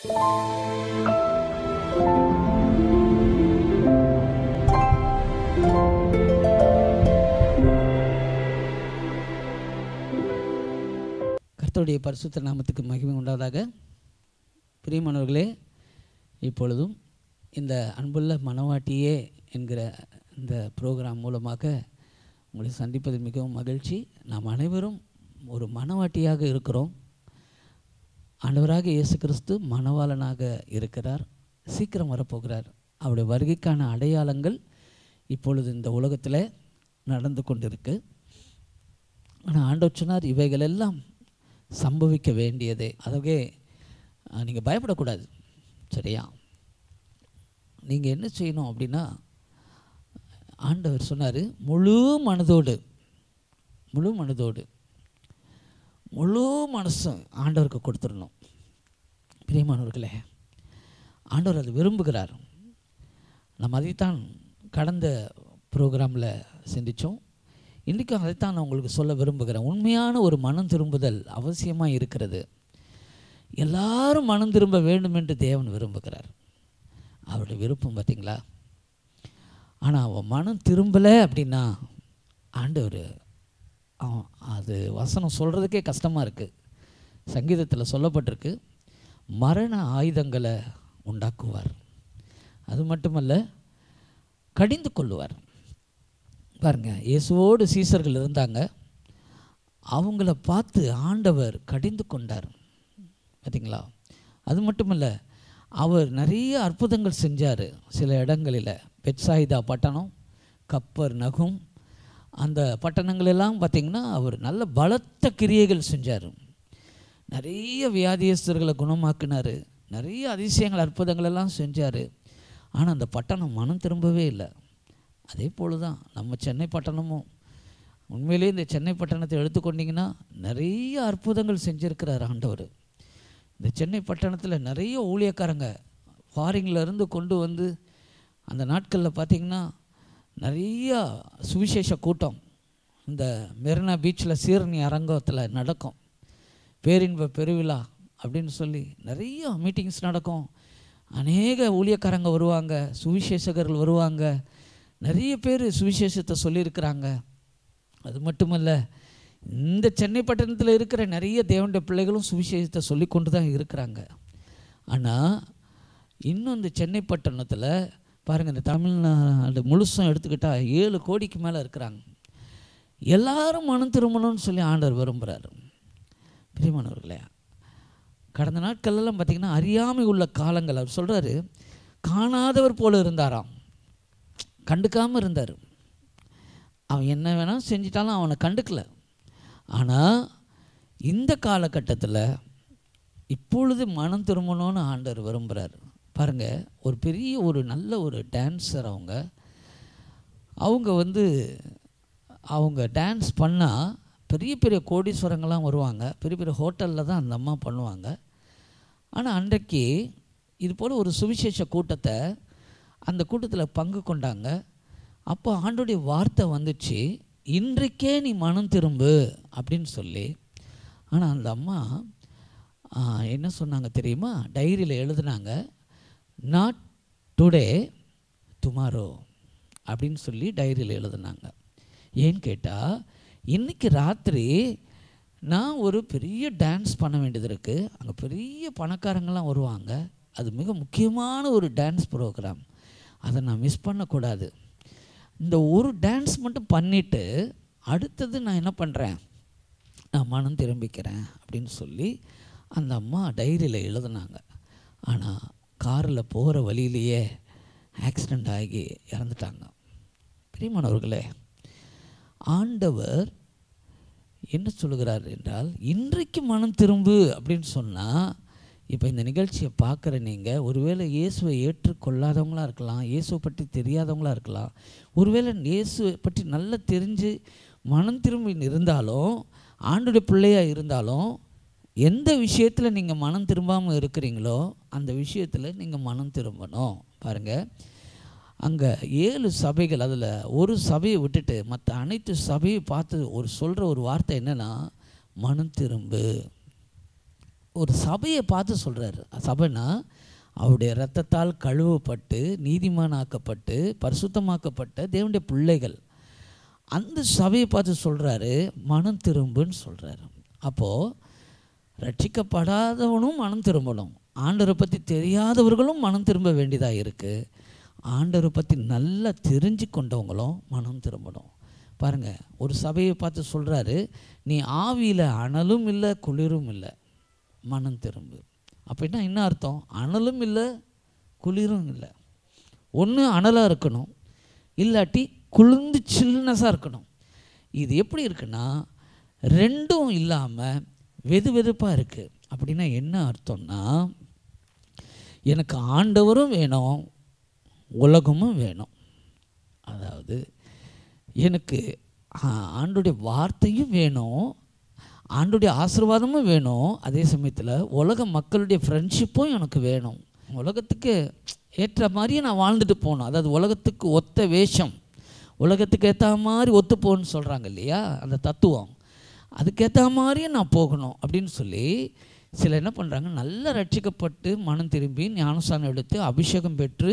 கர்த்தருடைய பரிசுத்த நாமத்துக்கு மகிமை உண்டாதாக பிரியமானவர்களே இப்பொழுதும் இந்த அன்புள்ள மனவாட்டியே என்கிற இந்த ப்ரோக்ராம் மூலமாக உங்களை சந்திப்பது மிகவும் மகிழ்ச்சி நாம் அனைவரும் ஒரு மனவாட்டியாக இருக்கிறோம் ஆண்டவராக இயேசு கிறிஸ்து மணவாளனாக இருக்கிறார் சீக்கிரம் வரப்போகிறார் அவருடைய வருகைக்கான அடையாளங்கள் இப்பொழுது இந்த உலகத்தில் நடந்து கொண்டிருக்கு ஆனால் ஆண்டவர் சொன்னார் இவைகளெல்லாம் சம்பவிக்க வேண்டியதே அதுவே நீங்கள் பயப்படக்கூடாது சரியா நீங்கள் என்ன செய்யணும் அப்படின்னா ஆண்டவர் சொன்னார் முழு மனதோடு முழு மனதோடு முழு மனசும் ஆண்டவருக்கு கொடுத்துடணும் பிரியமானவர்களே ஆண்டவர் அது விரும்புகிறார் நம்ம அதைத்தான் கடந்த ப்ரோக்ராமில் சிந்தித்தோம் இன்றைக்கும் அதைத்தான் நான் உங்களுக்கு சொல்ல விரும்புகிறேன் உண்மையான ஒரு மனம் திரும்புதல் அவசியமாக இருக்கிறது எல்லாரும் மனம் திரும்ப வேண்டும் என்று தேவன் விரும்புகிறார் அவருடைய விருப்பம் பார்த்திங்களா ஆனால் அவன் மனம் திரும்பலை அப்படின்னா ஆண்டவர் அது வசனம் சொல்கிறதுக்கே கஷ்டமாக இருக்குது சங்கீதத்தில் சொல்லப்பட்டிருக்கு மரண ஆயுதங்களை உண்டாக்குவார் அது மட்டுமல்ல கடிந்து கொள்ளுவார் பாருங்கள் இயேசுவோடு சீசர்கள் இருந்தாங்க அவங்கள பார்த்து ஆண்டவர் கடிந்து கொண்டார் பார்த்தீங்களா அது மட்டும் இல்லை அவர் நிறைய அற்புதங்கள் செஞ்சார் சில இடங்களில் பெட்சாயிதா பட்டணம் கப்பர் நகும் அந்த பட்டணங்களெல்லாம் பார்த்திங்கன்னா அவர் நல்ல பலத்த கிரியைகள் செஞ்சார் நிறைய வியாதியஸ்தர்களை குணமாக்கினார் நிறைய அதிசயங்கள் அற்புதங்கள் எல்லாம் செஞ்சார் ஆனால் அந்த பட்டணம் மனம் திரும்பவே இல்லை அதே போல் தான் நம்ம சென்னை பட்டணமும் உண்மையிலே இந்த சென்னை பட்டணத்தை எடுத்துக்கொண்டிங்கன்னா நிறைய அற்புதங்கள் செஞ்சுருக்கிறார் ஆண்டவர் இந்த சென்னை பட்டணத்தில் நிறைய ஊழியக்காரங்க இருந்து கொண்டு வந்து அந்த நாட்களில் பார்த்திங்கன்னா நிறையா சுவிசேஷ கூட்டம் இந்த மெரினா பீச்சில் சீரணி அரங்கத்தில் நடக்கும் பேரின்ப பெருவிழா அப்படின்னு சொல்லி நிறைய மீட்டிங்ஸ் நடக்கும் அநேக ஊழியக்காரங்க வருவாங்க சுவிசேஷகர்கள் வருவாங்க நிறைய பேர் சுவிசேஷத்தை சொல்லியிருக்கிறாங்க அது மட்டுமல்ல இந்த சென்னை பட்டணத்தில் இருக்கிற நிறைய தேவண்ட பிள்ளைகளும் சுவிசேஷத்தை சொல்லி கொண்டு தான் இருக்கிறாங்க ஆனால் இன்னும் இந்த சென்னை பட்டணத்தில் பாருங்கள் இந்த தமிழ்நாடு முழுசும் எடுத்துக்கிட்டால் ஏழு கோடிக்கு மேலே இருக்கிறாங்க எல்லாரும் மனம் திரும்பணும்னு சொல்லி ஆண்டவர் விரும்புகிறார் பிரியமானவர்களே கடந்த நாட்கள்லாம் பார்த்திங்கன்னா அறியாமை உள்ள காலங்கள் அவர் சொல்கிறாரு காணாதவர் போல இருந்தாராம் கண்டுக்காமல் இருந்தார் அவன் என்ன வேணாலும் செஞ்சிட்டாலும் அவனை கண்டுக்கல ஆனால் இந்த காலகட்டத்தில் இப்பொழுது மனம் திரும்பணும்னு ஆண்டவர் விரும்புகிறார் பாருங்கள் ஒரு பெரிய ஒரு நல்ல ஒரு டான்ஸர் அவங்க அவங்க வந்து அவங்க டான்ஸ் பண்ணால் பெரிய பெரிய கோடீஸ்வரங்கள்லாம் வருவாங்க பெரிய பெரிய ஹோட்டலில் தான் அந்த அம்மா பண்ணுவாங்க ஆனால் அன்றைக்கு இது போல் ஒரு சுவிசேஷ கூட்டத்தை அந்த கூட்டத்தில் பங்கு கொண்டாங்க அப்போ ஆண்டுடைய வார்த்தை வந்துச்சு இன்றைக்கே நீ மனம் திரும்பு அப்படின்னு சொல்லி ஆனால் அந்த அம்மா என்ன சொன்னாங்க தெரியுமா டைரியில் எழுதுனாங்க நாட் டுடே டுமாரோ அப்படின்னு சொல்லி டைரியில் எழுதுனாங்க ஏன்னு கேட்டால் இன்றைக்கி ராத்திரி நான் ஒரு பெரிய டான்ஸ் பண்ண வேண்டியது இருக்குது அங்கே பெரிய பணக்காரங்களாம் வருவாங்க அது மிக முக்கியமான ஒரு டான்ஸ் ப்ரோக்ராம் அதை நான் மிஸ் பண்ணக்கூடாது இந்த ஒரு டான்ஸ் மட்டும் பண்ணிவிட்டு அடுத்தது நான் என்ன பண்ணுறேன் நான் மனம் திரும்பிக்கிறேன் அப்படின்னு சொல்லி அந்த அம்மா டைரியில் எழுதுனாங்க ஆனால் காரில் போகிற வழியிலேயே ஆக்சிடெண்ட் ஆகி இறந்துட்டாங்க பிரியமானவர்களே ஆண்டவர் என்ன சொல்கிறார் என்றால் இன்றைக்கு மனம் திரும்பு அப்படின்னு சொன்னால் இப்போ இந்த நிகழ்ச்சியை பார்க்குற நீங்கள் ஒருவேளை இயேசுவை ஏற்றுக்கொள்ளாதவங்களாக இருக்கலாம் இயேசுவை பற்றி தெரியாதவங்களாக இருக்கலாம் ஒருவேளை இயேசுவை பற்றி நல்லா தெரிஞ்சு மனம் திரும்பி இருந்தாலும் ஆண்டுடைய பிள்ளையாக இருந்தாலும் எந்த விஷயத்தில் நீங்கள் மனம் திரும்பாமல் இருக்கிறீங்களோ அந்த விஷயத்தில் நீங்கள் மனம் திரும்பணும் பாருங்கள் அங்கே ஏழு சபைகள் அதில் ஒரு சபையை விட்டுட்டு மற்ற அனைத்து சபையை பார்த்து ஒரு சொல்கிற ஒரு வார்த்தை என்னென்னா மனம் திரும்பு ஒரு சபையை பார்த்து சொல்கிறாரு சபைனா அவருடைய இரத்தத்தால் கழுவப்பட்டு நீதிமானாக்கப்பட்டு பரிசுத்தமாக்கப்பட்ட தேவனுடைய பிள்ளைகள் அந்த சபையை பார்த்து சொல்கிறாரு மனம் திரும்புன்னு சொல்கிறாரு அப்போது ரட்சிக்கப்படாதவனும் மனம் திரும்பணும் ஆண்டரை பற்றி தெரியாதவர்களும் மனம் திரும்ப வேண்டியதாக இருக்குது ஆண்டரை பற்றி நல்லா தெரிஞ்சு கொண்டவங்களும் மனம் திரும்பணும் பாருங்கள் ஒரு சபையை பார்த்து சொல்கிறாரு நீ ஆவியில் அனலும் இல்லை குளிரும் இல்லை மனம் திரும்பு அப்படின்னா என்ன அர்த்தம் அனலும் இல்லை குளிரும் இல்லை ஒன்று அனலாக இருக்கணும் இல்லாட்டி குளிர்ந்து சில்னஸாக இருக்கணும் இது எப்படி இருக்குன்னா ரெண்டும் இல்லாமல் வெது வெதுப்பாக இருக்குது அப்படின்னா என்ன அர்த்தம்னா எனக்கு ஆண்டவரும் வேணும் உலகமும் வேணும் அதாவது எனக்கு ஆண்டுடைய வார்த்தையும் வேணும் ஆண்டுடைய ஆசிர்வாதமும் வேணும் அதே சமயத்தில் உலக மக்களுடைய ஃப்ரெண்ட்ஷிப்பும் எனக்கு வேணும் உலகத்துக்கு ஏற்ற மாதிரியே நான் வாழ்ந்துட்டு போகணும் அதாவது உலகத்துக்கு ஒத்த வேஷம் உலகத்துக்கு ஏற்ற மாதிரி ஒத்து போகணும்னு சொல்கிறாங்க இல்லையா அந்த தத்துவம் அதுக்கேற்ற மாதிரியே நான் போகணும் அப்படின்னு சொல்லி சில என்ன பண்ணுறாங்க நல்லா ரட்சிக்கப்பட்டு மனம் திரும்பி ஞானஸ்தானம் எடுத்து அபிஷேகம் பெற்று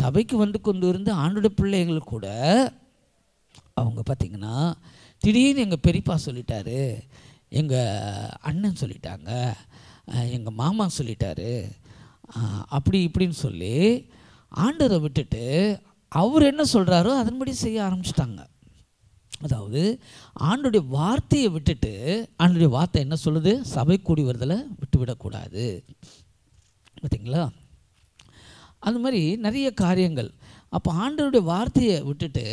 சபைக்கு வந்து கொண்டு இருந்த ஆண்டோட பிள்ளைகள் கூட அவங்க பார்த்திங்கன்னா திடீர்னு எங்கள் பெரியப்பா சொல்லிட்டாரு எங்கள் அண்ணன் சொல்லிட்டாங்க எங்கள் மாமா சொல்லிட்டாரு அப்படி இப்படின்னு சொல்லி ஆண்டரை விட்டுட்டு அவர் என்ன சொல்கிறாரோ அதன்படி செய்ய ஆரம்பிச்சிட்டாங்க அதாவது ஆண்டுடைய வார்த்தையை விட்டுட்டு ஆண்டுடைய வார்த்தை என்ன சொல்லுது சபை கூடி வருதில் விட்டுவிடக்கூடாது பார்த்திங்களா அந்த மாதிரி நிறைய காரியங்கள் அப்போ ஆண்டருடைய வார்த்தையை விட்டுட்டு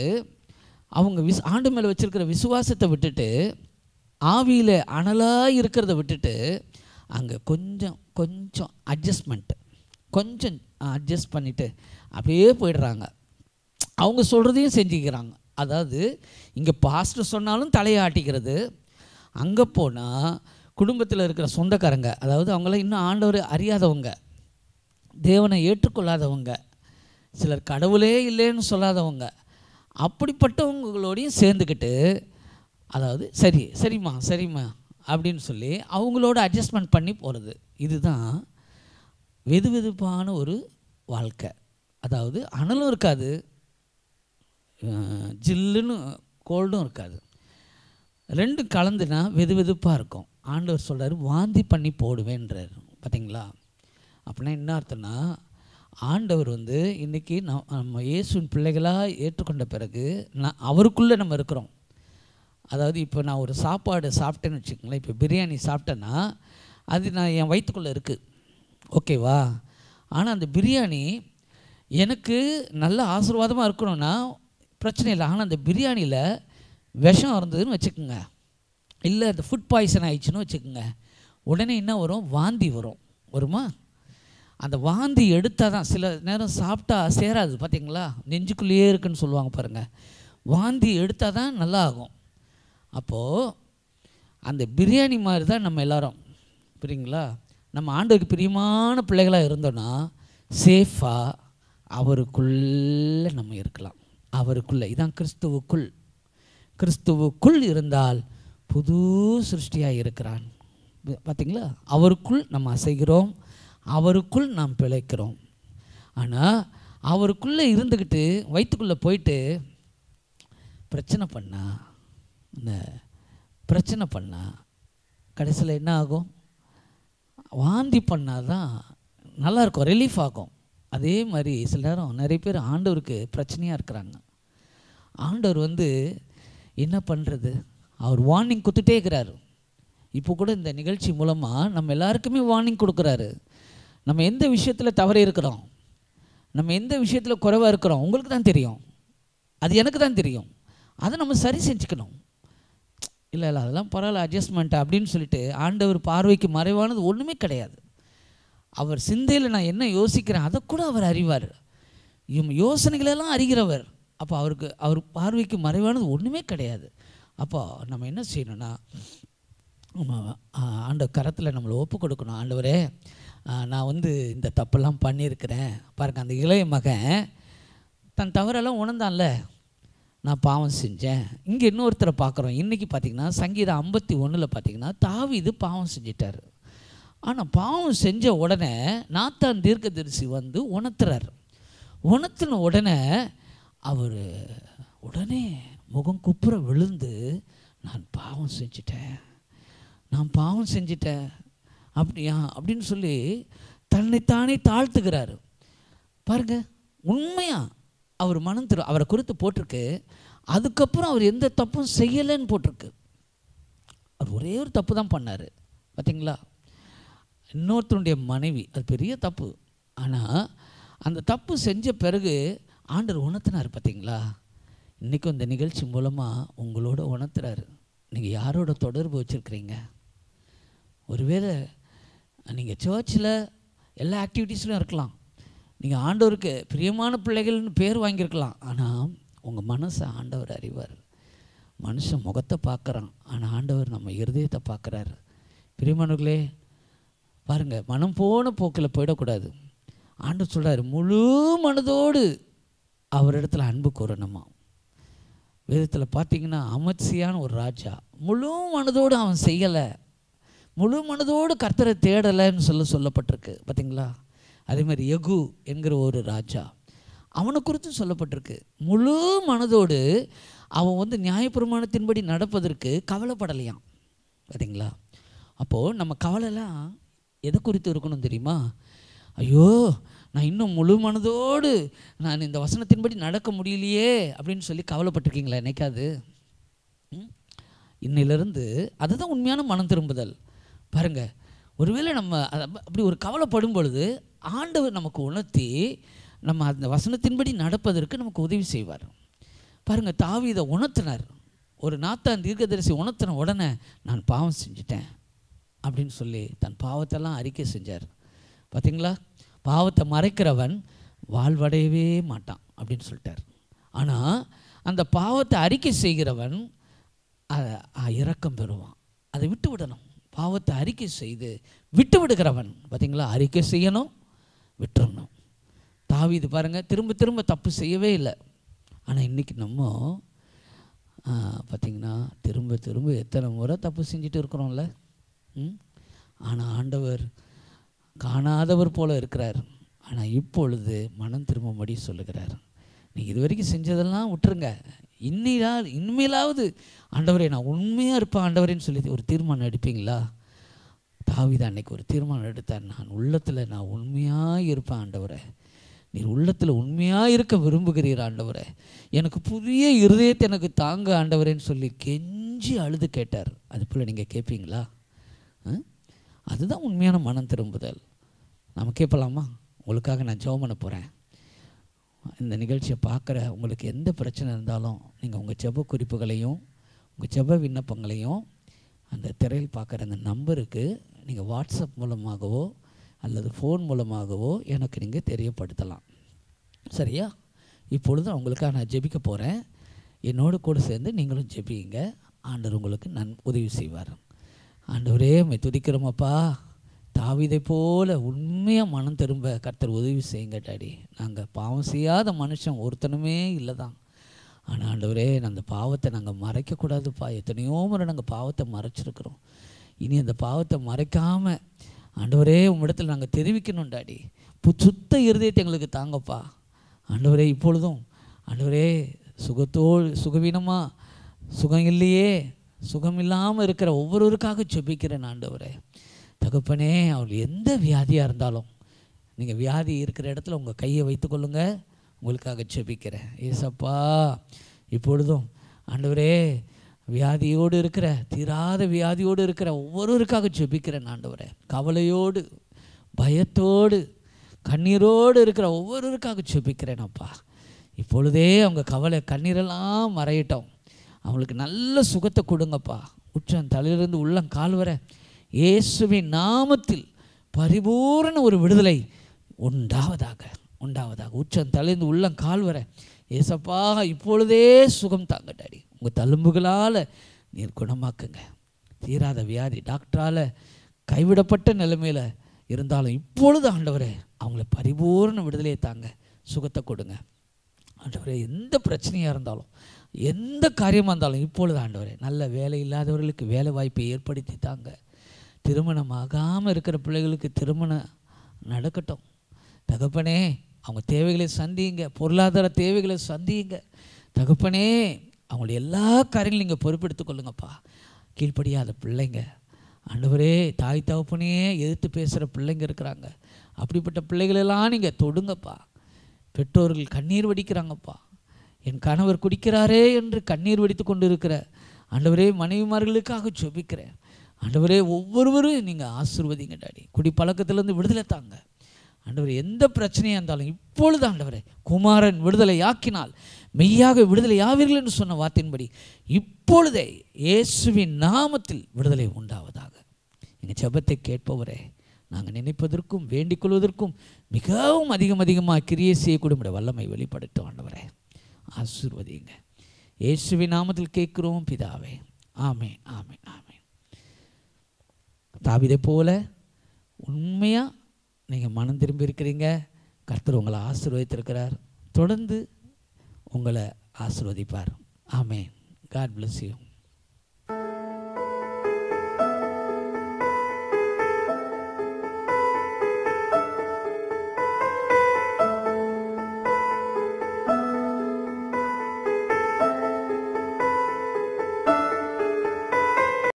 அவங்க விஸ் ஆண்டு மேலே வச்சுருக்கிற விசுவாசத்தை விட்டுட்டு ஆவியில் அனலாக இருக்கிறத விட்டுட்டு அங்கே கொஞ்சம் கொஞ்சம் அட்ஜஸ்ட்மெண்ட்டு கொஞ்சம் அட்ஜஸ்ட் பண்ணிவிட்டு அப்படியே போயிடுறாங்க அவங்க சொல்கிறதையும் செஞ்சுக்கிறாங்க அதாவது இங்கே பாஸ்டர் சொன்னாலும் தலையாட்டிக்கிறது அங்கே போனால் குடும்பத்தில் இருக்கிற சொந்தக்காரங்க அதாவது அவங்கள இன்னும் ஆண்டவர் அறியாதவங்க தேவனை ஏற்றுக்கொள்ளாதவங்க சிலர் கடவுளே இல்லைன்னு சொல்லாதவங்க அப்படிப்பட்டவங்களோடையும் சேர்ந்துக்கிட்டு அதாவது சரி சரிம்மா சரிம்மா அப்படின்னு சொல்லி அவங்களோட அட்ஜஸ்ட்மெண்ட் பண்ணி போகிறது இதுதான் வெது வெதுப்பான ஒரு வாழ்க்கை அதாவது அனலும் இருக்காது ஜில்லுன்னு கோல்டும் இருக்காது ரெண்டும் கலந்துனா வெது வெதுப்பாக இருக்கும் ஆண்டவர் சொல்கிறார் வாந்தி பண்ணி போடுவேன்றார் பார்த்தீங்களா அப்படின்னா என்ன அர்த்தம்னா ஆண்டவர் வந்து இன்றைக்கி நம்ம இயேசுவின் பிள்ளைகளாக ஏற்றுக்கொண்ட பிறகு நான் அவருக்குள்ளே நம்ம இருக்கிறோம் அதாவது இப்போ நான் ஒரு சாப்பாடு சாப்பிட்டேன்னு வச்சுக்கோங்களேன் இப்போ பிரியாணி சாப்பிட்டேன்னா அது நான் என் வயிற்றுக்குள்ளே இருக்குது ஓகேவா ஆனால் அந்த பிரியாணி எனக்கு நல்ல ஆசீர்வாதமாக இருக்கணும்னா பிரச்சனை இல்லை ஆனால் அந்த பிரியாணியில் விஷம் இருந்ததுன்னு வச்சுக்கோங்க இல்லை அந்த ஃபுட் பாய்சன் ஆயிடுச்சுன்னு வச்சுக்கோங்க உடனே என்ன வரும் வாந்தி வரும் வருமா அந்த வாந்தி எடுத்தால் தான் சில நேரம் சாப்பிட்டா சேராது பார்த்தீங்களா நெஞ்சுக்குள்ளேயே இருக்குன்னு சொல்லுவாங்க பாருங்கள் வாந்தி எடுத்தால் தான் நல்லா ஆகும் அப்போது அந்த பிரியாணி மாதிரி தான் நம்ம எல்லோரும் புரியுங்களா நம்ம ஆண்டவருக்கு பிரியமான பிள்ளைகளாக இருந்தோன்னா சேஃபாக அவருக்குள்ளே நம்ம இருக்கலாம் அவருக்குள்ளே இதான் கிறிஸ்துவுக்குள் கிறிஸ்துவுக்குள் இருந்தால் புது சிருஷ்டியாக இருக்கிறான் பார்த்திங்களா அவருக்குள் நம்ம அசைகிறோம் அவருக்குள் நாம் பிழைக்கிறோம் ஆனால் அவருக்குள்ளே இருந்துக்கிட்டு வயிற்றுக்குள்ளே போயிட்டு பிரச்சனை பண்ணா இந்த பிரச்சனை பண்ணா கடைசியில் என்ன ஆகும் வாந்தி பண்ணால் தான் நல்லாயிருக்கும் ரிலீஃப் ஆகும் அதே மாதிரி சில நேரம் நிறைய பேர் ஆண்டவருக்கு பிரச்சனையாக இருக்கிறாங்க ஆண்டவர் வந்து என்ன பண்ணுறது அவர் வார்னிங் கொடுத்துட்டே இருக்கிறாரு இப்போ கூட இந்த நிகழ்ச்சி மூலமாக நம்ம எல்லாருக்குமே வார்னிங் கொடுக்குறாரு நம்ம எந்த விஷயத்தில் தவறி இருக்கிறோம் நம்ம எந்த விஷயத்தில் குறைவாக இருக்கிறோம் உங்களுக்கு தான் தெரியும் அது எனக்கு தான் தெரியும் அதை நம்ம சரி செஞ்சுக்கணும் இல்லை இல்லை அதெல்லாம் பரவாயில்ல அட்ஜஸ்ட்மெண்ட் அப்படின்னு சொல்லிட்டு ஆண்டவர் பார்வைக்கு மறைவானது ஒன்றுமே கிடையாது அவர் சிந்தையில் நான் என்ன யோசிக்கிறேன் அதை கூட அவர் அறிவார் யோசனைகளெல்லாம் அறிகிறவர் அப்போ அவருக்கு அவர் பார்வைக்கு மறைவானது ஒன்றுமே கிடையாது அப்போ நம்ம என்ன செய்யணும்னா ஆண்ட கரத்தில் நம்மளை ஒப்பு கொடுக்கணும் ஆண்டவரே நான் வந்து இந்த தப்பெல்லாம் பண்ணியிருக்கிறேன் பாருங்கள் அந்த இளைய மகன் தன் தவறெல்லாம் உணர்ந்தான்ல நான் பாவம் செஞ்சேன் இங்கே இன்னொருத்தரை பார்க்குறோம் இன்றைக்கி பார்த்திங்கன்னா சங்கீதம் ஐம்பத்தி ஒன்றில் பார்த்திங்கன்னா தாவி இது பாவம் செஞ்சிட்டார் ஆனால் பாவம் செஞ்ச உடனே நாத்தான் தீர்க்க தரிசி வந்து உணர்த்துறார் உணர்த்தின உடனே அவர் உடனே முகம் குப்புற விழுந்து நான் பாவம் செஞ்சிட்டேன் நான் பாவம் செஞ்சிட்டேன் அப்படியா அப்படின்னு சொல்லி தன்னைத்தானே தாழ்த்துக்கிறாரு பாருங்க உண்மையாக அவர் மனம் திரு அவரை குறித்து போட்டிருக்கு அதுக்கப்புறம் அவர் எந்த தப்பும் செய்யலைன்னு போட்டிருக்கு அவர் ஒரே ஒரு தப்பு தான் பண்ணார் பார்த்தீங்களா இன்னொருத்தருடைய மனைவி அது பெரிய தப்பு ஆனால் அந்த தப்பு செஞ்ச பிறகு ஆண்டர் உணர்த்தினார் பார்த்தீங்களா இன்றைக்கும் இந்த நிகழ்ச்சி மூலமாக உங்களோட உணர்த்துறாரு நீங்கள் யாரோட தொடர்பு வச்சுருக்கிறீங்க ஒருவேளை நீங்கள் சர்ச்சில் எல்லா ஆக்டிவிட்டீஸ்லையும் இருக்கலாம் நீங்கள் ஆண்டவருக்கு பிரியமான பிள்ளைகள்னு பேர் வாங்கியிருக்கலாம் ஆனால் உங்கள் மனசை ஆண்டவர் அறிவார் மனுஷன் முகத்தை பார்க்குறான் ஆனால் ஆண்டவர் நம்ம இருதயத்தை பார்க்குறாரு பிரியமானவர்களே பாருங்கள் மனம் போன போக்கில் போயிடக்கூடாது ஆண்டு சொல்கிறார் முழு மனதோடு அவரிடத்துல அன்பு கூறணுமா வேதத்தில் பார்த்தீங்கன்னா அமர்சியான ஒரு ராஜா முழு மனதோடு அவன் செய்யலை முழு மனதோடு கர்த்தரை தேடலைன்னு சொல்ல சொல்லப்பட்டிருக்கு பார்த்திங்களா மாதிரி யகு என்கிற ஒரு ராஜா அவனை குறித்தும் சொல்லப்பட்டிருக்கு முழு மனதோடு அவன் வந்து நியாயப்பிரமாணத்தின்படி நடப்பதற்கு கவலைப்படலையாம் பார்த்தீங்களா அப்போது நம்ம கவலைலாம் எது குறித்து இருக்கணும் தெரியுமா ஐயோ நான் இன்னும் முழு மனதோடு நான் இந்த வசனத்தின்படி நடக்க முடியலையே அப்படின்னு சொல்லி கவலைப்பட்டிருக்கீங்களா நினைக்காது இன்னிலிருந்து அதுதான் உண்மையான மனம் திரும்புதல் பாருங்கள் ஒருவேளை நம்ம அப்படி ஒரு கவலைப்படும் பொழுது ஆண்டவர் நமக்கு உணர்த்தி நம்ம அந்த வசனத்தின்படி நடப்பதற்கு நமக்கு உதவி செய்வார் பாருங்கள் தாவி இதை உணர்த்தினார் ஒரு நாத்தான் தீர்க்கதரிசி உணர்த்தின உடனே நான் பாவம் செஞ்சிட்டேன் அப்படின்னு சொல்லி தன் பாவத்தெல்லாம் அறிக்கை செஞ்சார் பார்த்திங்களா பாவத்தை மறைக்கிறவன் வாழ்வடையவே மாட்டான் அப்படின்னு சொல்லிட்டார் ஆனால் அந்த பாவத்தை அறிக்கை செய்கிறவன் இறக்கம் பெறுவான் அதை விட்டு விடணும் பாவத்தை அறிக்கை செய்து விட்டு விடுகிறவன் பார்த்திங்களா அறிக்கை செய்யணும் விட்டுறணும் தாவி இது பாருங்கள் திரும்ப திரும்ப தப்பு செய்யவே இல்லை ஆனால் இன்றைக்கி நம்ம பார்த்திங்கன்னா திரும்ப திரும்ப எத்தனை முறை தப்பு செஞ்சுட்டு இருக்கிறோம்ல ஆனால் ஆண்டவர் காணாதவர் போல இருக்கிறார் ஆனால் இப்பொழுது மனம் திரும்பும்படி சொல்லுகிறார் நீங்கள் இது வரைக்கும் செஞ்சதெல்லாம் விட்டுருங்க இன்னிலா இன்மையிலாவது ஆண்டவரே நான் உண்மையாக இருப்பேன் ஆண்டவரேன்னு சொல்லி ஒரு தீர்மானம் எடுப்பீங்களா தாவித அன்னைக்கு ஒரு தீர்மானம் எடுத்தார் நான் உள்ளத்தில் நான் உண்மையாக இருப்பேன் ஆண்டவரை நீ உள்ளத்தில் உண்மையாக இருக்க விரும்புகிறீர் ஆண்டவரை எனக்கு புதிய இருதயத்தை எனக்கு தாங்க ஆண்டவரேன்னு சொல்லி கெஞ்சி அழுது கேட்டார் அது போல் நீங்கள் கேட்பீங்களா அதுதான் உண்மையான மனம் திரும்புதல் நம்ம கேட்பலாமா உங்களுக்காக நான் ஜெபம் பண்ண போகிறேன் இந்த நிகழ்ச்சியை பார்க்குற உங்களுக்கு எந்த பிரச்சனை இருந்தாலும் நீங்கள் உங்கள் ஜெப குறிப்புகளையும் உங்கள் ஜெப விண்ணப்பங்களையும் அந்த திரையில் பார்க்குற அந்த நம்பருக்கு நீங்கள் வாட்ஸ்அப் மூலமாகவோ அல்லது ஃபோன் மூலமாகவோ எனக்கு நீங்கள் தெரியப்படுத்தலாம் சரியா இப்பொழுது உங்களுக்காக நான் ஜெபிக்க போகிறேன் என்னோடு கூட சேர்ந்து நீங்களும் ஜெபியுங்க ஆண்டவர் உங்களுக்கு நன் உதவி செய்வார் ஆண்டவரே மை துதிக்கிறோமப்பா தாவிதை போல உண்மையாக மனம் திரும்ப கர்த்தர் உதவி செய்யுங்க டாடி நாங்கள் பாவம் செய்யாத மனுஷன் ஒருத்தனுமே இல்லை தான் ஆனால் ஆண்டவரே அந்த பாவத்தை நாங்கள் மறைக்கக்கூடாதுப்பா எத்தனையோ முறை நாங்கள் பாவத்தை மறைச்சிருக்கிறோம் இனி அந்த பாவத்தை மறைக்காமல் ஆண்டவரே உம்மிடத்தில் நாங்கள் தெரிவிக்கணும் டாடி சுத்த இருதயத்தை எங்களுக்கு தாங்கப்பா ஆண்டவரே இப்பொழுதும் ஆண்டவரே சுகத்தோல் சுகவீனமாக சுகம் இல்லையே சுகம் இல்லாமல் இருக்கிற ஒவ்வொருவருக்காக செபிக்கிறேன் ஆண்டவரே தகப்பனே அவள் எந்த வியாதியாக இருந்தாலும் நீங்கள் வியாதி இருக்கிற இடத்துல உங்கள் கையை வைத்துக்கொள்ளுங்க உங்களுக்காக செபிக்கிறேன் ஏசப்பா இப்பொழுதும் ஆண்டவரே வியாதியோடு இருக்கிற தீராத வியாதியோடு இருக்கிற ஒவ்வொருவருக்காக ஜெபிக்கிறேன் ஆண்டவரே கவலையோடு பயத்தோடு கண்ணீரோடு இருக்கிற ஒவ்வொருவருக்காக ஜெபிக்கிறேன் அப்பா இப்பொழுதே அவங்க கவலை கண்ணீரெல்லாம் மறையிட்டோம் அவங்களுக்கு நல்ல சுகத்தை கொடுங்கப்பா உச்சம் தலையிலிருந்து உள்ளம் கால் வர இயேசுவின் நாமத்தில் பரிபூர்ண ஒரு விடுதலை உண்டாவதாக உண்டாவதாக உச்சம் தலைந்து உள்ளம் கால் வர ஏசப்பா இப்பொழுதே சுகம் தாங்கட்டாடி உங்கள் தழும்புகளால் நீர் குணமாக்குங்க தீராத வியாதி டாக்டரால் கைவிடப்பட்ட நிலைமையில் இருந்தாலும் இப்பொழுது ஆண்டவரே அவங்கள பரிபூர்ண விடுதலையை தாங்க சுகத்தை கொடுங்க ஆண்டவரே எந்த பிரச்சனையாக இருந்தாலும் எந்த காரியமாக இருந்தாலும் இப்பொழுது ஆண்டவரே நல்ல வேலை இல்லாதவர்களுக்கு வேலை வாய்ப்பை ஏற்படுத்தி தாங்க திருமணம் ஆகாமல் இருக்கிற பிள்ளைகளுக்கு திருமணம் நடக்கட்டும் தகப்பனே அவங்க தேவைகளை சந்தியுங்க பொருளாதார தேவைகளை சந்தியுங்க தகப்பனே அவங்களுடைய எல்லா காரியங்களும் நீங்கள் பொறுப்பெடுத்து கொள்ளுங்கப்பா கீழ்ப்படியாத பிள்ளைங்க ஆண்டவரே தாய் தகப்பனே எதிர்த்து பேசுகிற பிள்ளைங்க இருக்கிறாங்க அப்படிப்பட்ட பிள்ளைகளெல்லாம் நீங்கள் தொடுங்கப்பா பெற்றோர்கள் கண்ணீர் வடிக்கிறாங்கப்பா என் கணவர் குடிக்கிறாரே என்று கண்ணீர் வெடித்து கொண்டிருக்கிற ஆண்டவரே மனைவிமார்களுக்காக ஜெபிக்கிறேன் ஆண்டவரே ஒவ்வொருவரும் நீங்கள் ஆசிர்வதிங்க டாடி பழக்கத்திலேருந்து விடுதலை தாங்க ஆண்டவர் எந்த பிரச்சனையாக இருந்தாலும் இப்பொழுது ஆண்டவரே குமாரன் விடுதலை ஆக்கினால் மெய்யாக விடுதலை ஆவீர்கள் என்று சொன்ன வார்த்தையின்படி இப்பொழுதே இயேசுவின் நாமத்தில் விடுதலை உண்டாவதாக எங்கள் ஜபத்தை கேட்பவரே நாங்கள் நினைப்பதற்கும் வேண்டிக் கொள்வதற்கும் மிகவும் அதிகம் அதிகமாக கிரியை செய்யக்கூடிய வல்லமை வெளிப்படுத்தும் ஆண்டவரே ஆசிர்வதிங்க இயேசுவி நாமத்தில் கேட்குறோம் பிதாவே ஆமே ஆமே ஆமே தாவிதை போல உண்மையாக நீங்கள் மனம் திரும்பி இருக்கிறீங்க கர்த்தர் உங்களை ஆசிர்வதித்திருக்கிறார் தொடர்ந்து உங்களை ஆசிர்வதிப்பார் ஆமே காட் பிளஸ் யூ